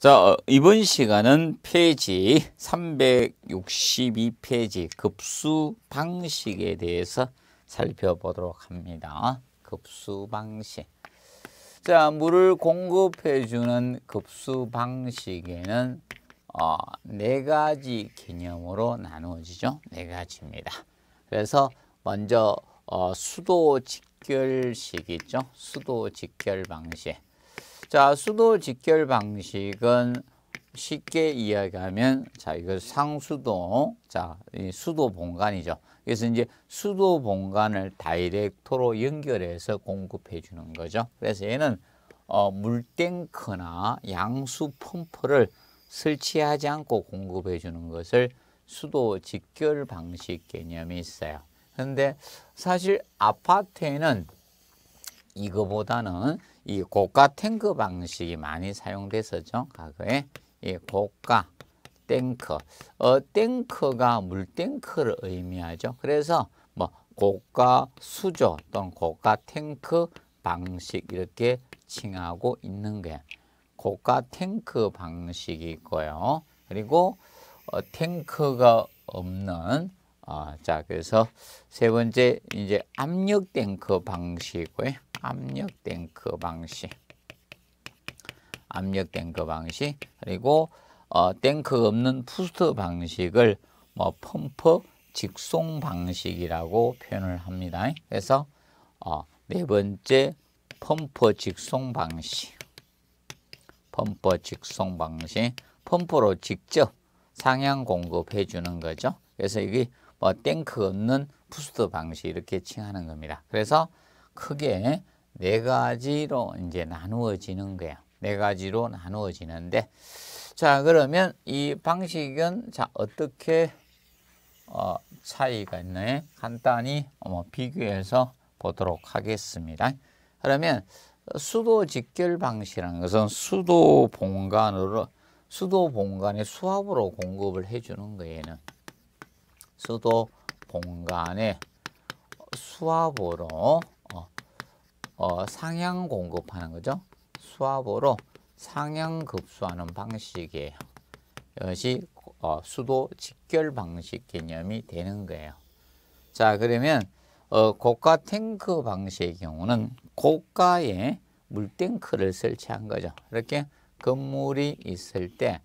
자, 어, 이번 시간은 페이지 362페이지 급수 방식에 대해서 살펴보도록 합니다. 급수 방식. 자, 물을 공급해주는 급수 방식에는 어, 네 가지 개념으로 나누어지죠. 네 가지입니다. 그래서 먼저 어, 수도 직결식 있죠. 수도 직결 방식. 자, 수도 직결 방식은 쉽게 이야기하면 자, 이거 상수도 자, 이 수도 본관이죠. 그래서 이제 수도 본관을 다이렉트로 연결해서 공급해 주는 거죠. 그래서 얘는 어, 물탱크나 양수 펌프를 설치하지 않고 공급해 주는 것을 수도 직결 방식 개념이 있어요. 근데 사실 아파트에는 이거보다는 이 고가 탱크 방식이 많이 사용돼서죠. 과거에 이 고가 탱크, 어, 탱크가 물탱크를 의미하죠. 그래서 뭐 고가 수조 또는 고가 탱크 방식 이렇게 칭하고 있는 게 고가 탱크 방식이 있고요. 그리고 어, 탱크가 없는 어, 자, 그래서 세 번째 이제 압력 탱크 방식이고요. 압력 탱크 방식. 압력 탱크 방식 그리고 어, 탱크 없는 푸스트 방식을 뭐 펌프 직송 방식이라고 표현을 합니다. 그래서 어, 네 번째 펌프 직송 방식. 펌프 직송 방식. 펌프로 직접 상향 공급해 주는 거죠. 그래서 이게 뭐 땡크 없는 푸스트 방식 이렇게 칭하는 겁니다. 그래서 크게 네 가지로 이제 나누어지는 거예요. 네 가지로 나누어지는데 자 그러면 이 방식은 자 어떻게 어, 차이가 있나요? 간단히 뭐 비교해서 보도록 하겠습니다. 그러면 수도 직결 방식이라는 것은 수도 본관으로 수도 본관에 수압으로 공급을 해주는 거예요 수도 공간에 수압으로 어, 어, 상향 공급하는 거죠. 수압으로 상향 급수하는 방식이에요. 이것이 어, 수도 직결 방식 개념이 되는 거예요. 자 그러면 어, 고가 탱크 방식의 경우는 고가의 물탱크를 설치한 거죠. 이렇게 건물이 있을 때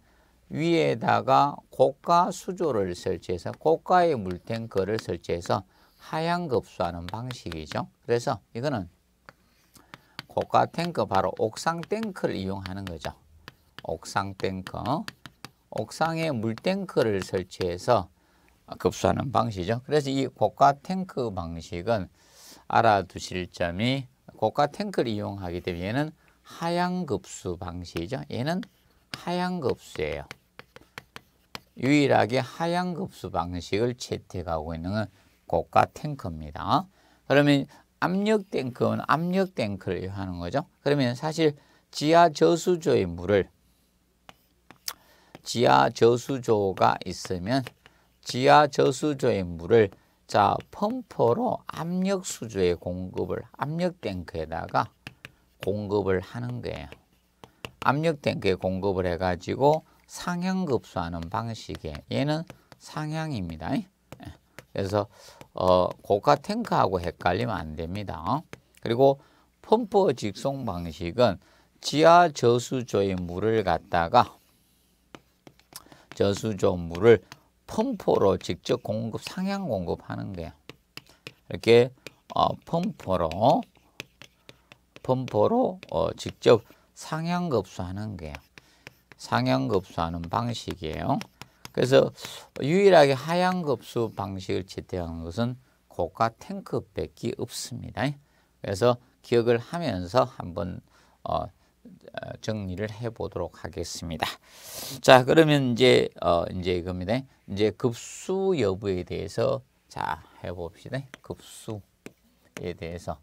위에다가 고가 수조를 설치해서 고가의 물탱크를 설치해서 하향 급수하는 방식이죠. 그래서 이거는 고가 탱크 바로 옥상 탱크를 이용하는 거죠. 옥상 탱크. 옥상에 물탱크를 설치해서 급수하는 방식이죠. 그래서 이 고가 탱크 방식은 알아두실 점이 고가 탱크를 이용하기 때문에 얘는 하향급수 방식이죠. 얘는 하향급수예요. 유일하게 하향 급수 방식을 채택하고 있는 건 고가 탱크입니다. 그러면 압력 탱크는 압력 탱크를 하는 거죠. 그러면 사실 지하 저수조의 물을 지하 저수조가 있으면 지하 저수조의 물을 자 펌프로 압력 수조에 공급을 압력 탱크에다가 공급을 하는 거예요. 압력 탱크에 공급을 해가지고 상향급수하는 방식에 얘는 상향입니다. 예. 그래서 어, 고가 탱크하고 헷갈리면 안 됩니다. 그리고 펌프 직송 방식은 지하 저수조의 물을 갖다가 저수조 물을 펌프로 직접 공급, 상향 공급하는 거예요. 이렇게 어, 펌프로 펌프로 어, 직접 상향 급수하는 거예요. 상향급수하는 방식이에요. 그래서 유일하게 하향급수 방식을 채택한 것은 고가 탱크밖에 없습니다. 그래서 기억을 하면서 한번 어, 정리를 해보도록 하겠습니다. 자, 그러면 이제 어, 이제 이겁니다. 이제 급수 여부에 대해서 자 해봅시다. 급수에 대해서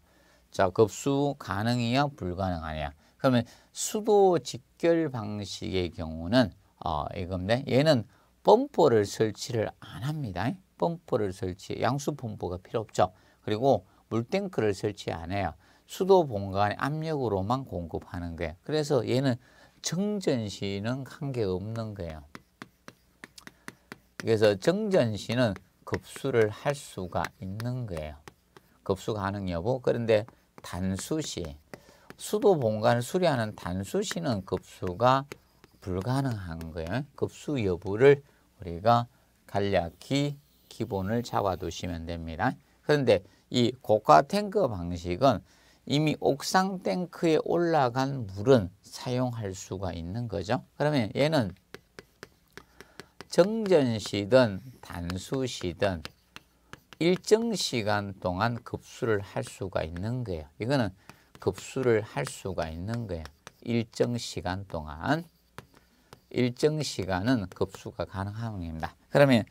자 급수 가능이야 불가능하냐. 그러면 수도 직 집결 방식의 경우는 어, 이겁니다. 얘는 펌프를 설치를 안 합니다. 펌프를 설치, 양수 펌프가 필요 없죠. 그리고 물탱크를 설치 안 해요. 수도 본관의 압력으로만 공급하는 거예요. 그래서 얘는 정전시는 관계없는 거예요. 그래서 정전시는 급수를 할 수가 있는 거예요. 급수 가능 여부. 그런데 단수시, 수도 본관을 수리하는 단수 신은 급수가 불가능한 거예요. 급수 여부를 우리가 간략히 기본을 잡아두시면 됩니다. 그런데 이 고가 탱크 방식은 이미 옥상 탱크에 올라간 물은 사용할 수가 있는 거죠. 그러면 얘는 정전시든 단수시든 일정 시간 동안 급수를 할 수가 있는 거예요. 이거는 급수를 할 수가 있는 거예요. 일정 시간 동안 일정 시간은 급수가 가능한 겁니다. 그러면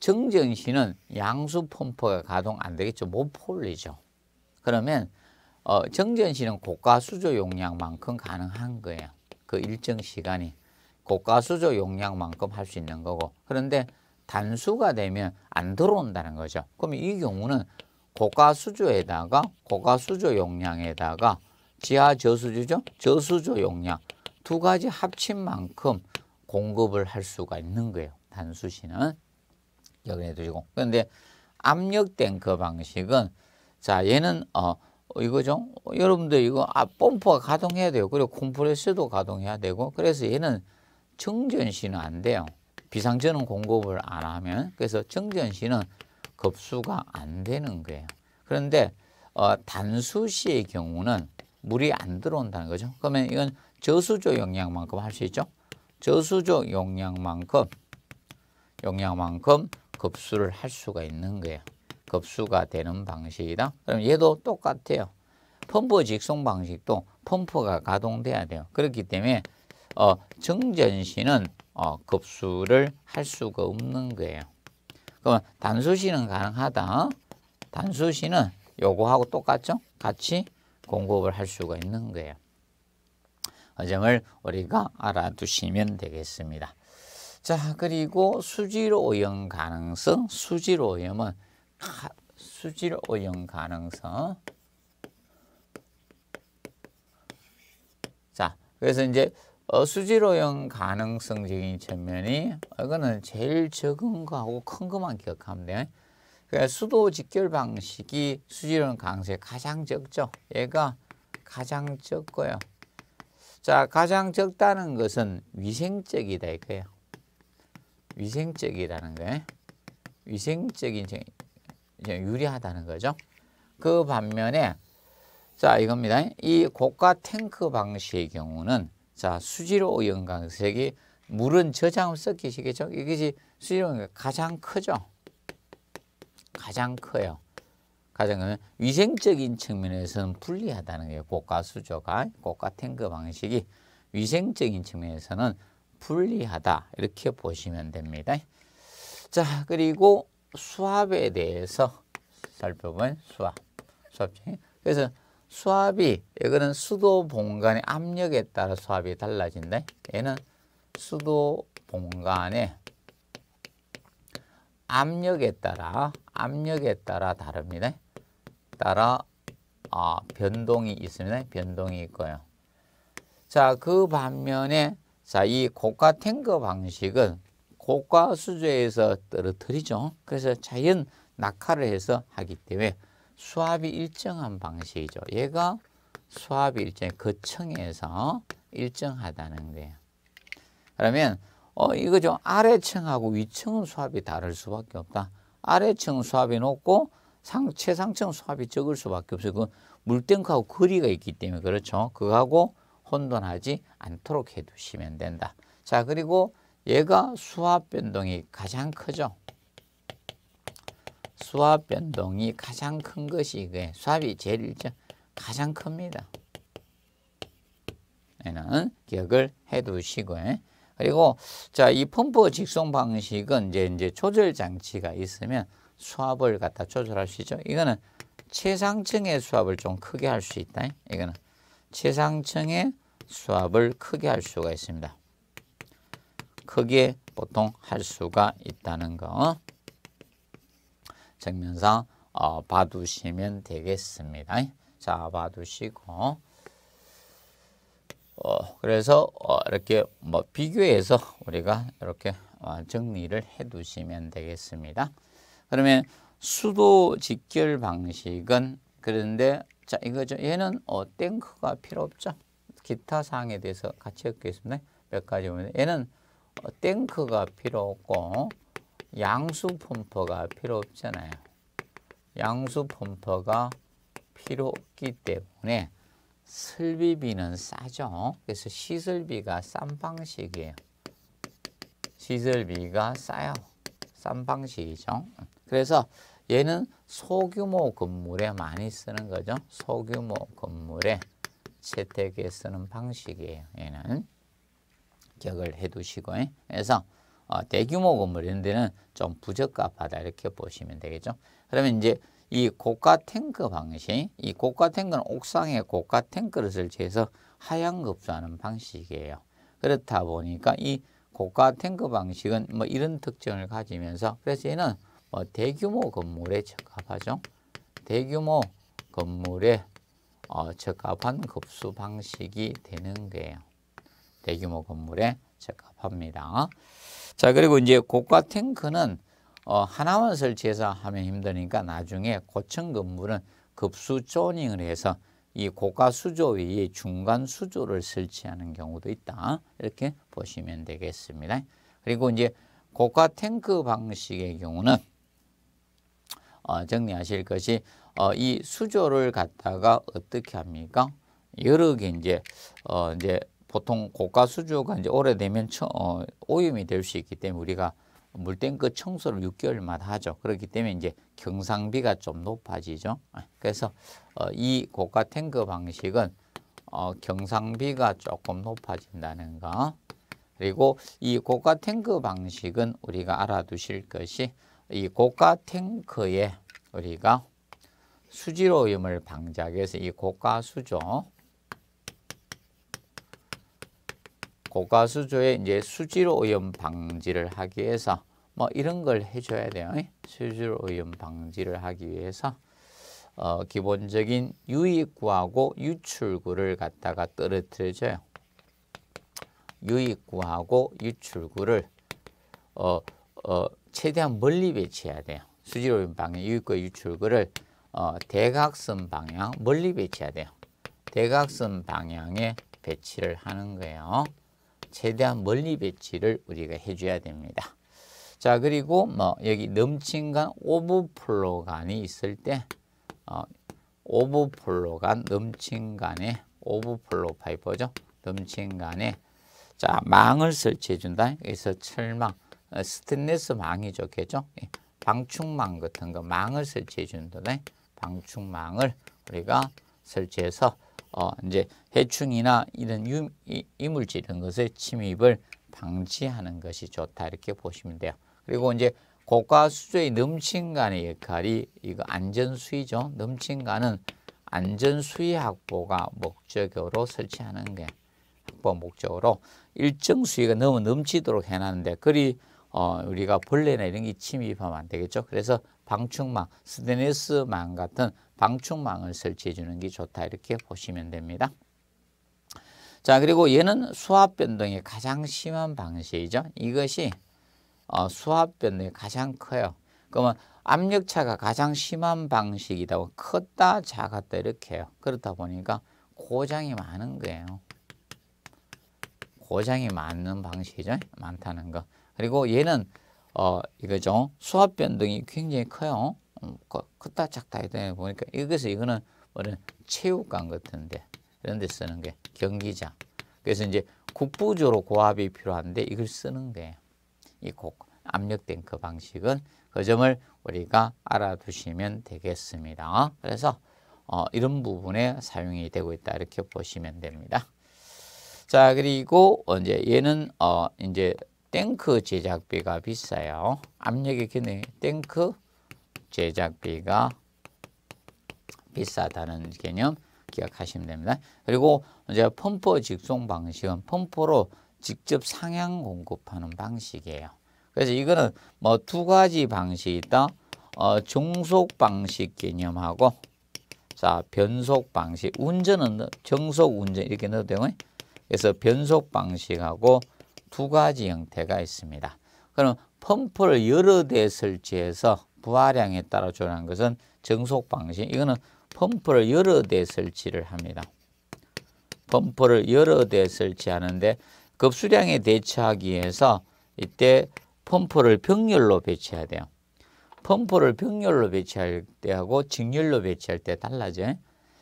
정재은 는 양수 펌프가 가동 안 되겠죠. 못 풀리죠. 그러면 어, 정재은 는 고가 수조 용량만큼 가능한 거예요. 그 일정 시간이 고가 수조 용량만큼 할 수 있는 거고 그런데 단수가 되면 안 들어온다는 거죠. 그러면 이 경우는 고가 수조에다가 고가 수조 용량에다가 지하 저수지죠? 저수조 용량 두 가지 합친 만큼 공급을 할 수가 있는 거예요. 단수시는 여기에 두시고 그런데 압력 탱크 그 방식은 자 얘는 어 이거죠. 여러분들 이거 아 펌프가 가동해야 돼요. 그리고 콤프레서도 가동해야 되고 그래서 얘는 정전시는 안 돼요. 비상전은 공급을 안 하면 그래서 정전시는 급수가 안 되는 거예요. 그런데 어, 단수시의 경우는 물이 안 들어온다는 거죠. 그러면 이건 저수조 용량만큼 할 수 있죠. 저수조 용량만큼 용량만큼 급수를 할 수가 있는 거예요. 급수가 되는 방식이다. 그럼 얘도 똑같아요. 펌프 직송 방식도 펌프가 가동돼야 돼요. 그렇기 때문에 어, 정전시는 어, 급수를 할 수가 없는 거예요. 그럼 단수시는 가능하다. 단수시는 요거하고 똑같죠? 같이 공급을 할 수가 있는 거예요. 그 점을 우리가 알아두시면 되겠습니다. 자, 그리고 수질 오염 가능성, 수질 오염은 수질 오염 가능성. 자, 그래서 이제 어, 수질오염 가능성적인 측면이 이거는 제일 적은 거하고 큰 것만 기억하면 돼. 그러니까 수도 직결 방식이 수지로형 가능 가장 적죠. 얘가 가장 적고요. 자, 가장 적다는 것은 위생적이다 이거예요. 위생적이라는 거예요. 위생적인 유리하다는 거죠. 그 반면에 자 이겁니다. 이 고가 탱크 방식의 경우는 자, 수지로 연광색이 물은 저장을 섞이시겠죠? 이것이 수지로 가장 크죠? 가장 커요. 가장 큰 위생적인 측면에서는 불리하다는 거예요. 고가 수조가 고가 탱크 방식이 위생적인 측면에서는 불리하다 이렇게 보시면 됩니다. 자 그리고 수압에 대해서 살펴본 수압 수압 그래서 수압이 이거는 수도 봉간의 압력에 따라 수압이 달라진다. 얘는 수도 봉간의 압력에 따라 압력에 따라 다릅니다. 따라 어, 변동이 있습니다. 변동이 있고요. 자, 그 반면에 자, 이 고가 탱거 방식은 고가 수조에서 떨어뜨리죠. 그래서 자연 낙하를 해서 하기 때문에 수압이 일정한 방식이죠. 얘가 수압이 일정해 거층에서 그 일정하다는 거예요. 그러면 어 이거 좀 아래층하고 위층은 수압이 다를 수밖에 없다. 아래층 수압이 높고 상 최상층 수압이 적을 수밖에 없어요. 그 물탱크하고 거리가 있기 때문에 그렇죠. 그거하고 혼돈하지 않도록 해두시면 된다. 자 그리고 얘가 수압 변동이 가장 크죠. 수압 변동이 가장 큰 것이 이게 수압이 제일 일정 가장 큽니다. 는 기억을 해 두시고 예. 그리고 자이 펌프 직송 방식은 이제 이제 조절 장치가 있으면 수압을 갖다 조절할 수 있죠. 이거는 최상층의 수압을 좀 크게 할 수 있다. 이거는 최상층의 수압을 크게 할 수가 있습니다. 크게 보통 할 수가 있다는 거. 정면상 어, 봐두시면 되겠습니다. 자, 봐두시고 어, 그래서 어, 이렇게 뭐 비교해서 우리가 이렇게 어, 정리를 해두시면 되겠습니다. 그러면 수도 직결 방식은 그런데 자 이거죠. 얘는 어, 탱크가 필요 없죠. 기타 사항에 대해서 같이 읽겠습니다. 몇 가지 보면 얘는 어, 탱크가 필요 없고 양수 펌퍼가 필요 없잖아요. 양수 펌퍼가 필요 없기 때문에 설비비는 싸죠. 그래서 시설비가 싼 방식이에요. 시설비가 싸요. 싼 방식이죠. 그래서 얘는 소규모 건물에 많이 쓰는 거죠. 소규모 건물에 채택에 쓰는 방식이에요. 얘는 기억을 해두시고 그래서 어, 대규모 건물 이런 데는 좀 부적합하다 이렇게 보시면 되겠죠. 그러면 이제 이 고가 탱크 방식, 이 고가 탱크는 옥상에 고가 탱크를 설치해서 하향 급수하는 방식이에요. 그렇다 보니까 이 고가 탱크 방식은 뭐 이런 특징을 가지면서 그래서 얘는 뭐 대규모 건물에 적합하죠. 대규모 건물에 어, 적합한 급수 방식이 되는 거예요. 대규모 건물에 적합합니다. 자 그리고 이제 고가 탱크는 어, 하나만 설치해서 하면 힘드니까 나중에 고층 건물은 급수 조닝을 해서 이 고가 수조 위에 중간 수조를 설치하는 경우도 있다. 이렇게 보시면 되겠습니다. 그리고 이제 고가 탱크 방식의 경우는 어, 정리하실 것이 어, 이 수조를 갖다가 어떻게 합니까? 여러 개 이제 어, 이제 보통 고가 수주가 이제 오래되면 처, 어, 오염이 될 수 있기 때문에 우리가 물탱크 청소를 6개월마다 하죠. 그렇기 때문에 이제 경상비가 좀 높아지죠. 그래서 어, 이 고가 탱크 방식은 어, 경상비가 조금 높아진다는 거. 그리고 이 고가 탱크 방식은 우리가 알아두실 것이 이 고가 탱크에 우리가 수질 오염을 방지하기 위해서 이 고가 수조 고가수조에 이제 수질 오염 방지를 하기 위해서 뭐 이런 걸 해줘야 돼요. 예? 수질 오염 방지를 하기 위해서 어, 기본적인 유입구하고 유출구를 갖다가 떨어뜨려줘요. 유입구하고 유출구를 어, 어, 최대한 멀리 배치해야 돼요. 수질 오염 방향 유입구 유출구를 어, 대각선 방향 멀리 배치해야 돼요. 대각선 방향에 배치를 하는 거예요. 최대한 멀리 배치를 우리가 해줘야 됩니다. 자 그리고 뭐 여기 넘친간 오버플로간이 있을 때 어, 오버플로간 넘친간에 오버플로 파이퍼죠. 넘친간에 자 망을 설치해 준다. 그래서 철망 스테인레스 어, 망이 좋겠죠. 예, 방충망 같은 거 망을 설치해 준다. 방충망을 우리가 설치해서 어, 이제 해충이나 이런 유, 이, 이물질 이런 것의 침입을 방치하는 것이 좋다 이렇게 보시면 돼요. 그리고 이제 고가 수조의 넘친간의 역할이 이거 안전 수위죠. 넘친간은 안전 수위 확보가 목적으로 설치하는 게 확보 목적으로 일정 수위가 너무 넘치도록 해놨는데 그리 어, 우리가 벌레나 이런 게 침입하면 안 되겠죠. 그래서 방충망, 스테인스망 같은 방충망을 설치해 주는 게 좋다 이렇게 보시면 됩니다. 자 그리고 얘는 수압 변동이 가장 심한 방식이죠. 이것이 어, 수압 변동이 가장 커요. 그러면 압력차가 가장 심한 방식이라고 컸다 작았다 이렇게 해요. 그렇다 보니까 고장이 많은 거예요. 고장이 많은 방식이죠. 많다는 거. 그리고 얘는 어 이거죠. 수압 변동이 굉장히 커요. 음, 컸다 작다 이때 보니까 여기서 이거는 뭐는 체육관 같은데 이런 데 쓰는 게 경기장. 그래서 이제 국부적으로 고압이 필요한데 이걸 쓰는 게 이 곡 압력 탱크 방식은 그 점을 우리가 알아두시면 되겠습니다. 그래서 어, 이런 부분에 사용이 되고 있다 이렇게 보시면 됩니다. 자 그리고 이제 얘는 어 이제 탱크 제작비가 비싸요. 압력의 기능 탱크 제작비가 비싸다는 개념 기억하시면 됩니다. 그리고 이제 펌프 직송 방식은 펌프로 직접 상향 공급하는 방식이에요. 그래서 이거는 뭐 두 가지 방식이 있다. 어, 종속 방식 개념하고 자 변속 방식 운전은 정속 운전 이렇게 넣어도 되고 그래서 변속 방식하고 두 가지 형태가 있습니다. 그럼 펌프를 여러 대 설치해서 부하량에 따라 조절하는 것은 정속 방식. 이거는 펌프를 여러 대 설치를 합니다. 펌프를 여러 대 설치하는데 급수량에 대처하기 위해서 이때 펌프를 병렬로 배치해야 돼요. 펌프를 병렬로 배치할 때하고 직렬로 배치할 때 달라져요.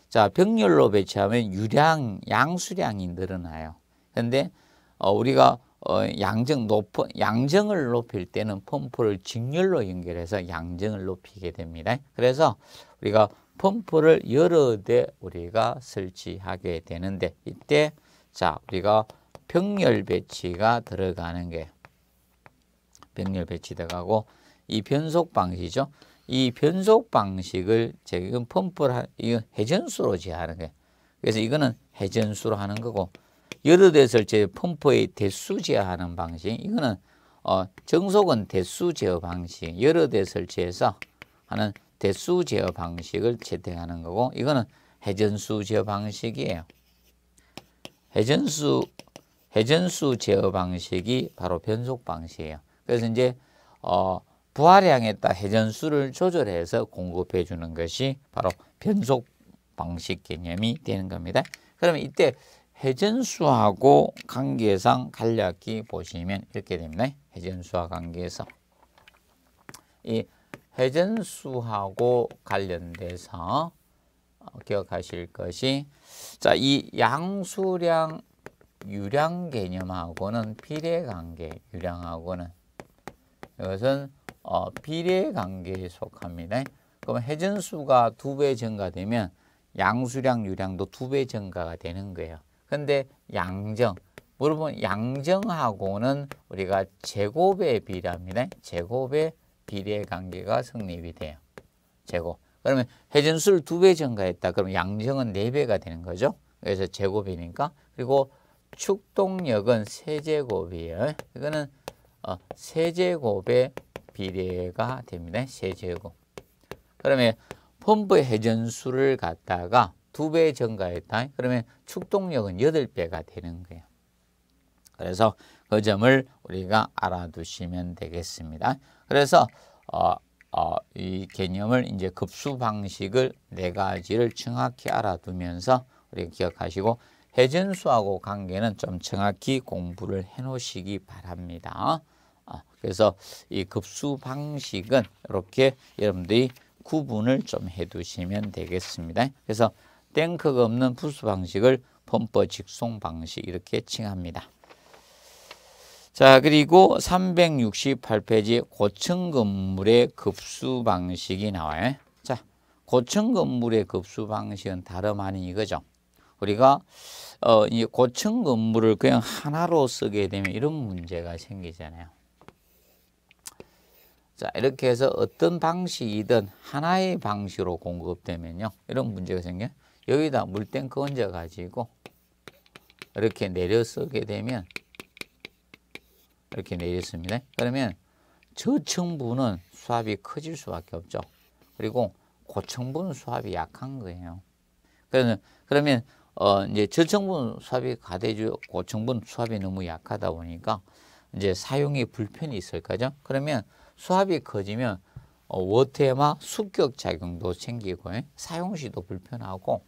자, 병렬로 배치하면 유량, 양수량이 늘어나요. 근데 어, 우리가 어, 양정 높은 양정을 높일 때는 펌프를 직렬로 연결해서 양정을 높이게 됩니다. 그래서 우리가 펌프를 여러 대 우리가 설치하게 되는데 이때 자 우리가 병렬 배치가 들어가는 게 병렬 배치 들어가고 이 변속 방식이죠. 이 변속 방식을 지금 펌프를 이건 회전수로 제하는게 그래서 이거는 회전수로 하는 거고 여덟됐을 때 펌프의 대수 제어하는 방식 이거는 어, 정속은 대수 제어 방식 여덟됐을 때에서 하는 대수 제어 방식을 채택하는 거고 이거는 회전수 제어 방식이에요. 회전수 회전수 제어 방식이 바로 변속 방식이에요. 그래서 이제 어, 부하량에 따라 회전수를 조절해서 공급해 주는 것이 바로 변속 방식 개념이 되는 겁니다. 그러면 이때 해전수하고 관계상 간략히 보시면 이렇게 됩니다. 해전수와 관계에서 이 해전수하고 관련돼서 어, 기억하실 것이 자, 이 양수량 유량 개념하고는 비례 관계, 유량하고는 이것은 어, 비례 관계에 속합니다. 그럼 해전수가 두 배 증가되면 양수량 유량도 두 배 증가가 되는 거예요. 근데 양정, 물어보면 양정하고는 우리가 제곱의 비례합니다. 제곱의 비례 관계가 성립이 돼요. 제곱. 그러면 회전수를 두 배 증가했다. 그럼 양정은 네배가 되는 거죠. 그래서 제곱이니까. 그리고 축동력은 세제곱이에요. 이거는 어, 세제곱의 비례가 됩니다. 세제곱. 그러면 펌프 회전수를 갖다가 두배 증가했다. 그러면 축동력은 8배가 되는 거예요. 그래서 그 점을 우리가 알아두시면 되겠습니다. 그래서 어, 어, 이 개념을 이제 급수 방식을 네 가지를 정확히 알아두면서 우리 기억하시고 회전수하고 관계는 좀 정확히 공부를 해놓으시기 바랍니다. 아, 그래서 이 급수 방식은 이렇게 여러분들이 구분을 좀 해두시면 되겠습니다. 그래서 탱크가 없는 부수 방식을 펌퍼 직송 방식 이렇게 칭합니다. 자 그리고 368페이지 고층 건물의 급수 방식이 나와요. 자 고층 건물의 급수 방식은 다름 아닌 이거죠. 우리가 어, 이 고층 건물을 그냥 하나로 쓰게 되면 이런 문제가 생기잖아요. 자 이렇게 해서 어떤 방식이든 하나의 방식으로 공급되면요. 이런 문제가 생겨요. 여기다 물탱크 얹어 가지고 이렇게 내려 쓰게 되면 이렇게 내렸습니다. 그러면 저층분은 수압이 커질 수밖에 없죠. 그리고 고층분은 수압이 약한 거예요. 그러면 그러면 어 이제 저층분 수압이 가대주 고층분 수압이 너무 약하다 보니까 이제 사용이 불편이 있을 거죠. 그러면 수압이 커지면 어, 워테마 수격 작용도 생기고 예? 사용 시도 불편하고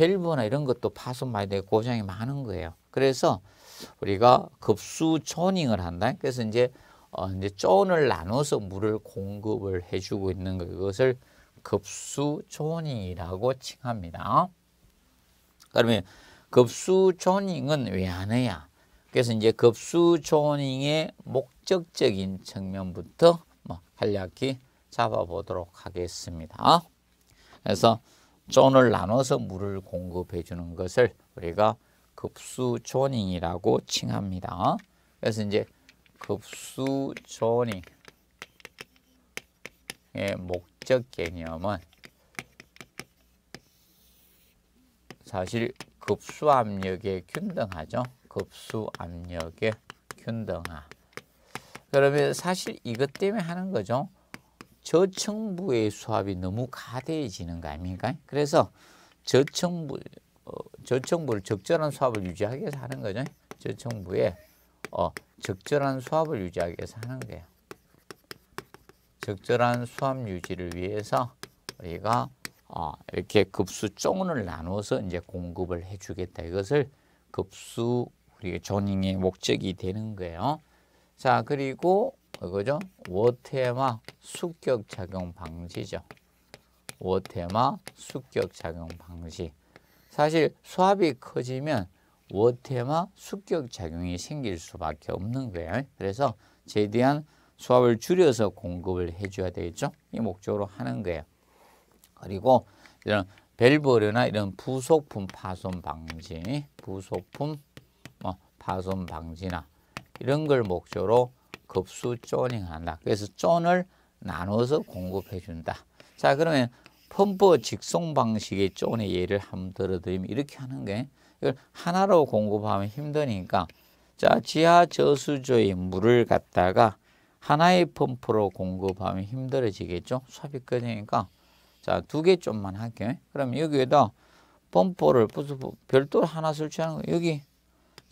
밸브나 이런 것도 파손 많이 되고 고장이 많은 거예요. 그래서 우리가 급수 초닝을 한다. 그래서 이제 어 이제 존을 나눠서 물을 공급을 해주고 있는 것을 급수 초닝이라고 칭합니다. 그러면 급수 초닝은 왜 하느냐? 그래서 이제 급수 초닝의 목적적인 측면부터 뭐 간략히 잡아보도록 하겠습니다. 그래서 존을 나눠서 물을 공급해 주는 것을 우리가 급수조닝이라고 칭합니다. 그래서 이제 급수조닝의 목적 개념은 사실 급수압력의 균등하죠. 급수압력의 균등화. 그러면 사실 이것 때문에 하는 거죠. 저층부의 수압이 너무 가대해지는 거 아닙니까? 그래서 저청부, 어, 저청부를 적절한 수압을 유지하기 위해서 하는 거죠. 저청부에 어, 적절한 수압을 유지하기 위해서 하는 거예요. 적절한 수압 유지를 위해서 우리가 어, 이렇게 급수 쪽을 나눠서 이제 공급을 해주겠다. 이것을 급수 우리 조닝의 목적이 되는 거예요. 자 그리고 그죠? 워테마 숙격작용 방지죠. 워테마 숙격작용 방지. 사실 수압이 커지면 워테마 숙격작용이 생길 수밖에 없는 거예요. 그래서 최대한 수압을 줄여서 공급을 해줘야 되겠죠. 이 목적으로 하는 거예요. 그리고 이런 벨브류나 이런 부속품 파손 방지, 부속품 뭐, 파손 방지나 이런 걸 목적으로 급수 쪼닝한다. 그래서 쪼을 나눠서 공급해 준다. 자 그러면 펌프 직송 방식의 쪼의 예를 한번 들어드리면 이렇게 하는 게 이걸 하나로 공급하면 힘드니까 자 지하 저수조의 물을 갖다가 하나의 펌프로 공급하면 힘들어지겠죠. 수압이 꺼지니까 자두개 좀만 할게요. 그럼 여기에다 펌프를 별도로 하나 설치하는 거 여기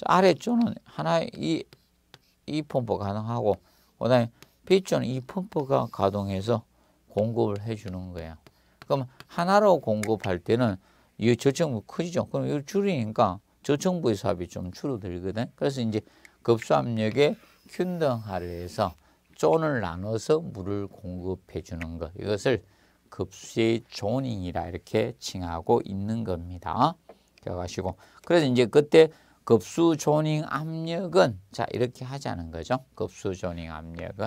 아래 쪼는 하나 의이 이 펌프가 능하고 그다음에 B존 이 펌프가 가동해서 공급을 해주는 거야. 그럼 하나로 공급할 때는 이 저층부 커지죠. 그럼 이걸 줄이니까 저층부의 삽이 좀 줄어들거든. 그래서 이제 급수압력에 균등화를 해서 존을 나눠서 물을 공급해 주는 것. 이것을 급수의 존잉이라 이렇게 칭하고 있는 겁니다. 기억하시고. 그래서 이제 그때 급수조닝 압력은 자 이렇게 하자는 거죠. 급수조닝 압력은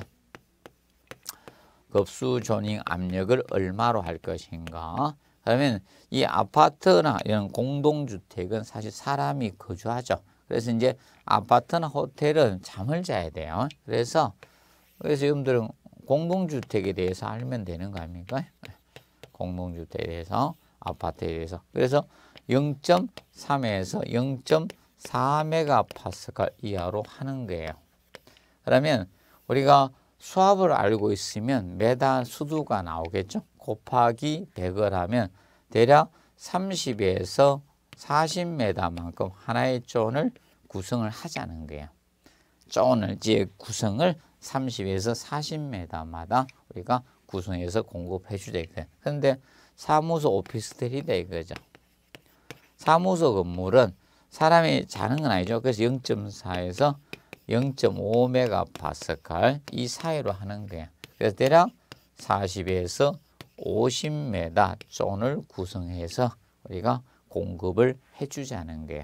급수조닝 압력을 얼마로 할 것인가. 그러면 이 아파트나 이런 공동주택은 사실 사람이 거주하죠. 그래서 이제 아파트나 호텔은 잠을 자야 돼요. 그래서 그래서 여러분들은 공동주택에 대해서 알면 되는 거 아닙니까? 공동주택에 대해서 아파트에 대해서 그래서 0.3에서 0. 4메가파스칼 이하로 하는 거예요. 그러면 우리가 수압을 알고 있으면 메단 수두가 나오겠죠. 곱하기 100을 하면 대략 30에서 40m만큼 하나의 존을 구성을 하자는 거예요. 존을 즉 구성을 30에서 40m마다 우리가 구성해서 공급해 주자 이 그런데 사무소 오피스텔이다 이거죠. 사무소 건물은 사람이 자는 건 아니죠. 그래서 0.4에서 0.5메가파스칼 이 사이로 하는 거예요. 그래서 대략 40에서 50메다 존을 구성해서 우리가 공급을 해주자는 거예요.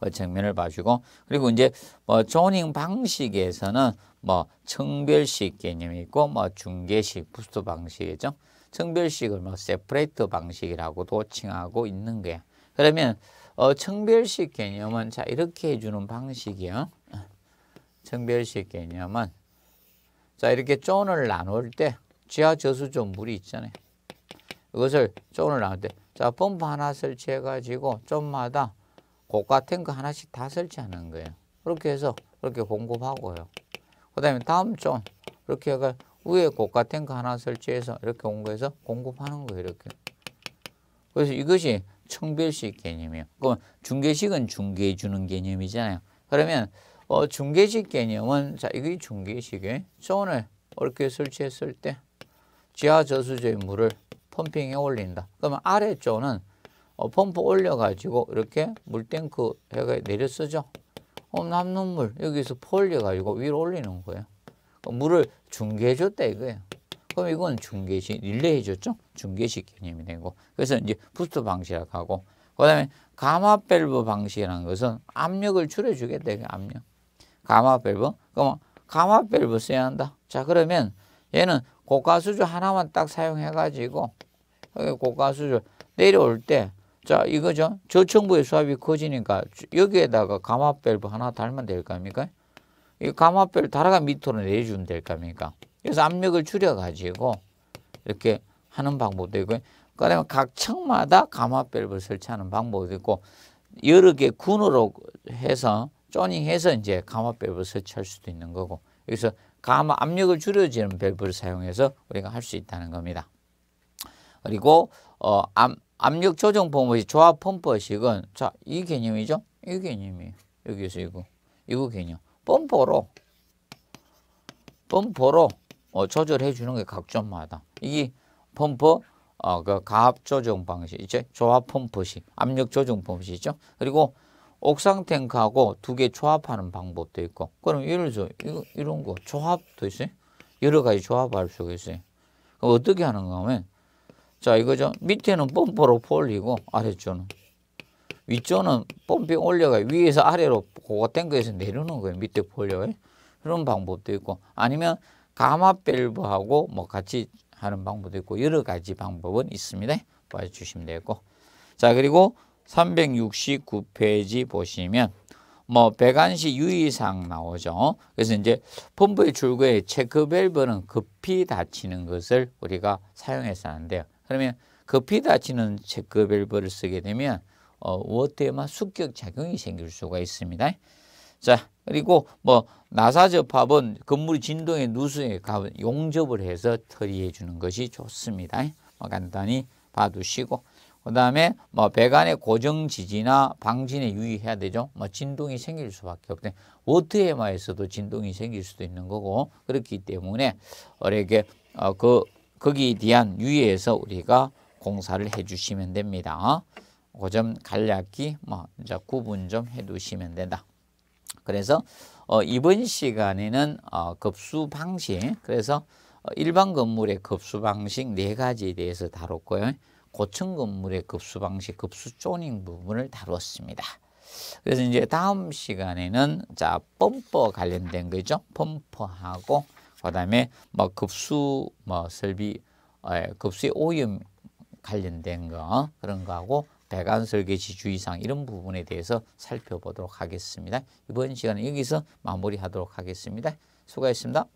그 정면을 봐주고 그리고 이제 뭐 조닝 방식에서는 뭐 청별식 개념이 있고 뭐 중계식 부스트 방식이죠. 청별식을 뭐 세퍼레이터 방식이라고도 칭하고 있는 거예요. 그러면 어, 청별식 개념은 자 이렇게 해주는 방식이요. 청별식 개념은 자 이렇게 존을 나눌 때 지하 저수존 물이 있잖아요. 이것을 존을 나눌 때 자 펌프 하나 설치해가지고 존마다 고가 탱크 하나씩 다 설치하는 거예요. 그렇게 해서 그렇게 공급하고요. 그 다음에 다음 존 이렇게 해가 위에 고가 탱크 하나 설치해서 이렇게 공급해서 공급하는 거예요. 이렇게. 그래서 이것이 청별식 개념이에요. 그럼 중개식은 중개해 주는 개념이잖아요. 그러면 어, 중개식 개념은 자 이게 중개식에 저을 이렇게 설치했을 때 지하 저수지의 물을 펌핑에 올린다. 그러면 아래쪽은 어, 펌프 올려가지고 이렇게 물탱크 해가 내려 쓰죠. 어, 남는 물 여기서 퍼 올려가지고 위로 올리는 거예요. 물을 중개해줬다 이거예요. 그럼 이건 중계식 릴레이죠. 중계식 개념이 되고 그래서 이제 부스트 방식하고 이라고 그다음에 가마 밸브 방식이라는 것은 압력을 줄여주게 돼요. 압력. 가마 밸브. 그럼 가마 밸브 써야 한다. 자 그러면 얘는 고가수줄 하나만 딱 사용해가지고 여기 고가수줄 내려올 때 자 이거죠. 저층부의 수압이 커지니까 여기에다가 가마 밸브 하나 달면 될 겁니까? 이 가마 밸브 달아가 밑으로 내려주면 될 겁니까? 그래서 압력을 줄여가지고 이렇게 하는 방법도 있고 그다음에 각 층마다 감압밸브를 설치하는 방법도 있고 여러 개 군으로 해서 조닝해서 이제 감압밸브를 설치할 수도 있는 거고 여기서 감압 압력을 줄여주는 밸브를 사용해서 우리가 할 수 있다는 겁니다. 그리고 어, 암, 압력 조정 방법이 조합 펌프식은 자이 개념이죠. 이 개념이에요. 여기서 이거 이거 개념. 펌프로펌프로 어, 조절해 주는 게 각점마다 이게 펌프 어, 그 가압 조정 방식 이제 조합 펌프식 압력 조정 펌식이죠 그리고 옥상 탱크하고 두 개 조합하는 방법도 있고 그럼 예를 들어 이거, 이런 거 조합도 있어요. 여러 가지 조합할 수가 있어요. 그럼 어떻게 하는가 하면 자 이거죠. 밑에는 펌프로 올리고 아래쪽은 위쪽은 펌핑 올려가 위에서 아래로 고가 탱크에서 내려는 거예요. 밑에 올려요. 그런 방법도 있고 아니면 가마밸브하고 뭐 같이 하는 방법도 있고 여러 가지 방법은 있습니다. 봐주시면 되고 자 그리고 369페이지 보시면 뭐 배관시 유의사항 나오죠. 그래서 이제 펌프의 출구에 체크밸브는 급히 닫히는 것을 우리가 사용해서 하는데요. 그러면 급히 닫히는 체크밸브를 쓰게 되면 어, 워터에만 숙격작용이 생길 수가 있습니다. 자 그리고 뭐 나사접합은 건물 진동에 누수에 가면 용접을 해서 처리해 주는 것이 좋습니다. 뭐 간단히 봐두시고 그 다음에 뭐 배관의 고정 지지나 방진에 유의해야 되죠. 뭐 진동이 생길 수밖에 없대. 워트에마에서도 진동이 생길 수도 있는 거고 그렇기 때문에 우리게 어, 그 거기에 대한 유의에서 우리가 공사를 해주시면 됩니다. 그점 간략히 뭐 이제 구분 좀 해두시면 된다. 그래서 어, 이번 시간에는 어, 급수 방식 그래서 어, 일반 건물의 급수 방식 네 가지에 대해서 다뤘고요. 고층 건물의 급수 방식, 급수 쪼닝 부분을 다뤘습니다. 그래서 이제 다음 시간에는 자 펌퍼 관련된 거죠. 펌퍼하고 그다음에 뭐 급수 뭐 설비 어, 예, 급수의 오염 관련된 거 그런 거하고 배관설계 지주의사항 이런 부분에 대해서 살펴보도록 하겠습니다. 이번 시간은 여기서 마무리하도록 하겠습니다. 수고하셨습니다.